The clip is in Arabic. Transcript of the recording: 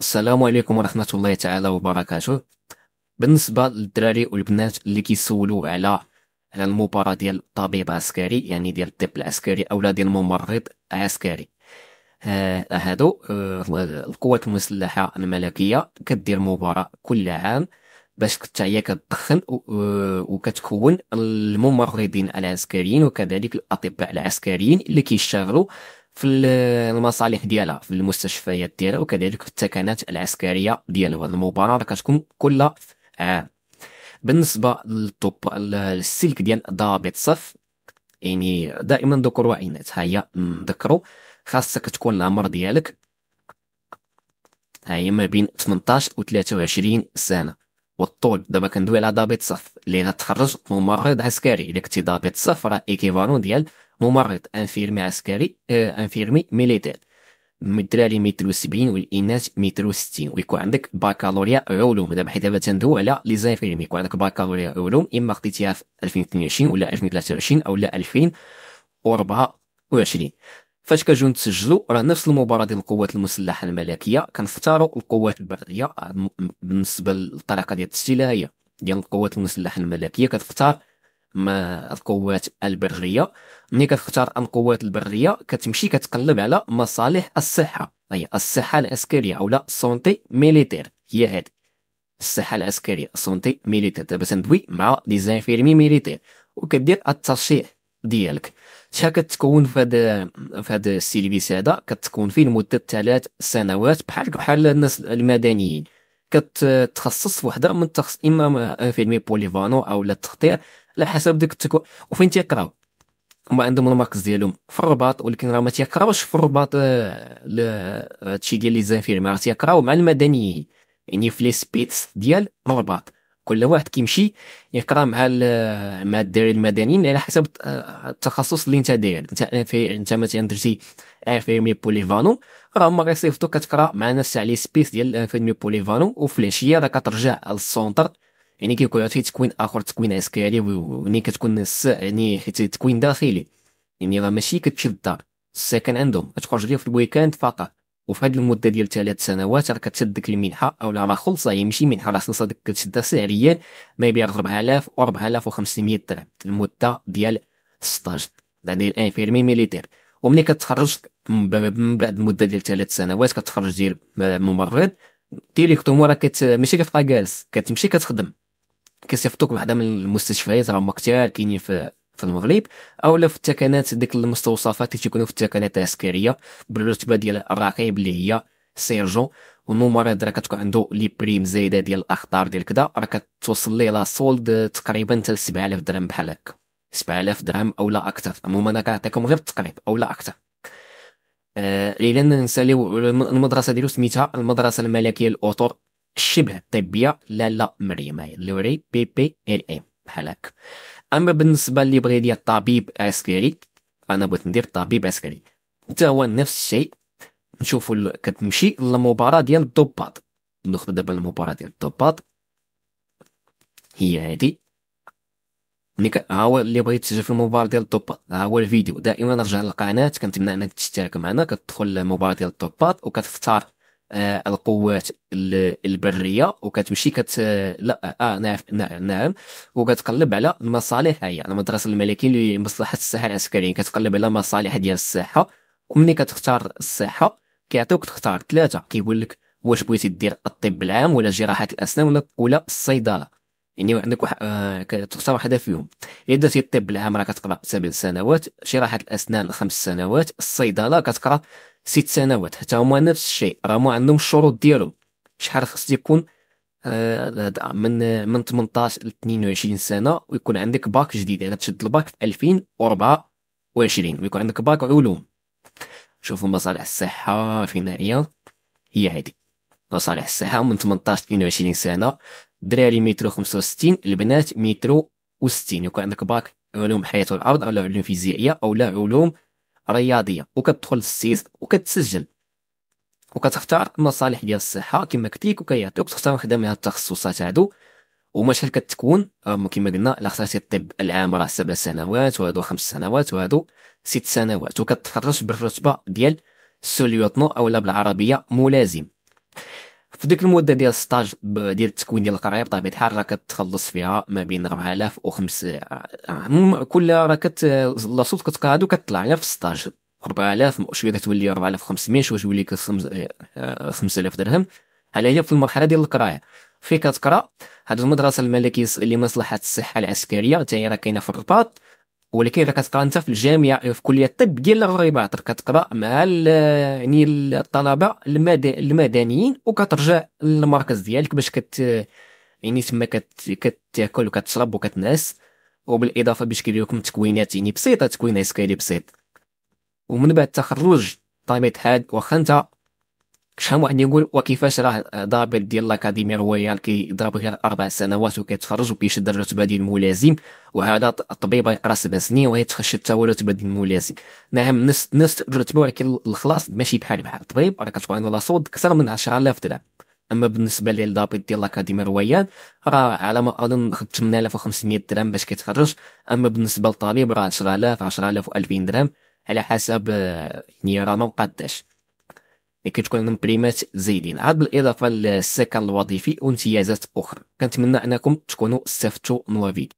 السلام عليكم ورحمة الله تعالى وبركاته بالنسبة للدراري والبنات اللي كيسولوا على على المباراة ديال طبيب عسكري يعني ديال الطب العسكري أو ديال ممرض عسكري آه، هادو آه، القوات المسلحة الملكية كدير مباراة كل عام باش حتى هي كتدخن وكتكون الممرضين العسكريين وكذلك الاطباء العسكريين اللي كيشتغلوا في المصالح ديالها في المستشفيات ديالها وكذلك في التكنات العسكريه ديالها هذه المباراه كتكون كل عام بالنسبه للطب السلك ديال ضابط صف يعني دائما ذكر عينات هيا ذكروا نذكروا خاصك تكون العمر ديالك هيا هي ما بين 18 و 23 سنه والطول دابا كندوي على ضابط صف اللي تخرج ممرض عسكري الا كنتي ضابط صف راه ايكيفالون ديال ممرض انفيرمي عسكري آه انفيرمي ميليتير الدراري مترو سبعين والاناث مترو ستين ويكون عندك باكالوريا علوم دابا حيت دابا تندوي على لي زانفيرمي يكون عندك باكالوريا علوم اما خديتيها في 2022 ولا 2023 او لا 2024 فاش كجو نتسجلوا راه نفس المباراه ديال القوات المسلحه الملكيه كنختاروا القوات البريه آه، بالنسبه للطريقه ديال التسجيل هي ديال القوات المسلحه الملكيه كتختار ما القوات البريه ملي كتختار القوات البريه كتمشي كتقلب على مصالح الصحه هي الصحه العسكريه او لا سونتي ميليتير هي هاد الصحه العسكريه سونتي ميليتير دابا تندوي مع لي زانفيرمي ميليتير وكدير الترشيح ديالك شحال كتكون في هذا في هذا السيرفيس هذا كتكون فيه لمده ثلاث سنوات بحال بحال الناس المدنيين كتخصص في وحده من التخصص اما فيلمي بوليفانو او لا التخطيع على حسب ديك التكو وفين تيقراو هما عندهم الماركس ديالهم في الرباط ولكن راه ما تيقراوش في الرباط آه، هادشي ديال لي زانفيرمير تيقراو مع المدنيين يعني في لي سبيتس ديال الرباط كل واحد كيمشي يقرا مع مع الدراري المدنيين على حسب التخصص اللي انت داير انت في انت مثلا درتي انفيرمي بوليفانو راه هما غيصيفطو كتقرا مع ناس تاع لي سبيس ديال انفيرمي بوليفانو وفي العشيه راه كترجع للسونتر يعني كيكون عرفتي تكوين اخر تكوين عسكري يعني كتكون يعني حيت تكوين داخلي يعني راه ماشي كتمشي للدار الساكن عندهم كتخرج ليه في الويكاند فقط وفي هذه المده ديال ثلاث سنوات راه كتشد ديك المنحه او لا راه خلصه هي ماشي منحه راه خلصه ديك كتشدها سعريا ما يبيع 4000 و 4500 درهم المده ديال ستاج يعني الانفيرمي ميليتير وملي كتخرج من بعد المده ديال ثلاث سنوات كتخرج ديال ممرض ديريكتومون راه كت ماشي كتبقى جالس كتمشي كتخدم كيصيفطوك لواحده من المستشفيات راه هما كثار كاينين في في المغرب او في التكنات ديك المستوصفات اللي تيكونوا في التكنات العسكريه بالرتبه ديال الرقيب اللي هي سيرجون والممرض راه كتكون عنده لي بريم زايده ديال الاخطار ديال كدا راه كتوصل ليه لا سولد تقريبا حتى 7000 درهم بحال هكا 7000 درهم او لا اكثر عموما انا كنعطيكم غير التقريب او لا اكثر آه الا نساليو المدرسه ديالو سميتها المدرسه الملكيه للاطر الشبه الطبيه لالا مريم هي لوري بي بي ال ام بحال هكا اما بالنسبه اللي بغى يدير طبيب عسكري انا بغيت ندير طبيب عسكري حتى هو نفس الشيء نشوفوا كتمشي للمباراه ديال الضباط ناخذ دابا المباراه ديال الضباط هي هادي نيك ها هو اللي بغيت يتسجل في المباراه ديال الضباط ها هو الفيديو دائما رجع للقناه كنتمنى انك تشترك معنا كتدخل المباراه ديال الضباط وكتختار آه، القوات البريه وكتمشي كت لا اه نعم نعم, نعم. وكتقلب على المصالح هي يعني مدرسه الملكي لمصلحه الساحه العسكريه كتقلب على مصالح ديال الساحه وملي كتختار الساحه كيعطيوك تختار ثلاثه كيقول لك واش بغيتي دير الطب العام ولا جراحه الاسنان ولا ولا الصيدله يعني عندك وح... آه... كتختار واحده فيهم الا درتي الطب العام راه كتقرا سبع سنوات جراحه الاسنان خمس سنوات الصيدله كتقرا ست سنوات حتى هما نفس الشيء راه ما عندهم الشروط ديالهم شحال خص يكون من من 18 ل 22 سنه ويكون عندك باك جديد يعني تشد الباك في 2024 ويكون عندك باك علوم شوفوا مصالح الصحه فينا هي هي هذه مصالح الصحه من 18 ل 22 سنه الدراري مترو 65 البنات مترو 60 يكون عندك باك علوم حياه الارض او علوم فيزيائيه او لا علوم رياضيه وكتدخل للسيس وكتسجل وكتختار المصالح ديال الصحه كما قلت وكيعطيوك تختار وحده من هاد التخصصات هادو وما كتكون آه، كما قلنا الا اختارتي الطب العام راه سبع سنوات وهادو خمس سنوات وهادو ست سنوات وكتخرج بالرتبه ديال سوليوتنو او بالعربيه ملازم في ديك المده ديال الستاج ديال التكوين ديال القرايه بطبيعه الحال راه كتخلص فيها ما بين 4000 و 5 كل راه كت لا صوت كتقاد وكتطلع غير في الستاج 4000 شويه كتولي 4500 شويه تولي 5000 آه، درهم على هي في المرحله ديال القرايه فين كتقرا هاد المدرسه الملكيه لمصلحه الصحه العسكريه حتى هي راه كاينه في الرباط ولكن اذا كتقرا انت في الجامعه في كليه الطب ديال الرباط كتقرا مع يعني الطلبه المدنيين وكترجع للمركز ديالك باش كت يعني تما كتاكل وكتشرب وكتنعس وبالاضافه باش كيدير لكم تكوينات يعني بسيطه تكوين عسكري بسيط ومن بعد التخرج طبيب حاد واخا انت شحال واحد يقول وكيفاش راه ضابط ديال لاكاديمي رويال كيضرب غير اربع سنوات وكيتخرج وكيشد الرتبه ديال الملازم وهذا الطبيب يقرا سبع سنين وهي حتى هو الرتبه ديال الملازم نعم نفس نفس الرتبه ولكن الخلاص ماشي بحال بحال الطبيب راه كتبغي لا صود اكثر من 10000 درهم اما بالنسبه للضابط ديال لاكاديمي رويال راه على ما اظن خد 8500 درهم باش كيتخرج اما بالنسبه للطبيب راه 10000 10000 و2000 درهم على حسب آه، يعني راه ما مقداش كتكون كتكون بريمات زايدين عاد بالاضافه للسكن الوظيفي وامتيازات اخرى كنتمنى انكم تكونوا استفدتوا من الفيديو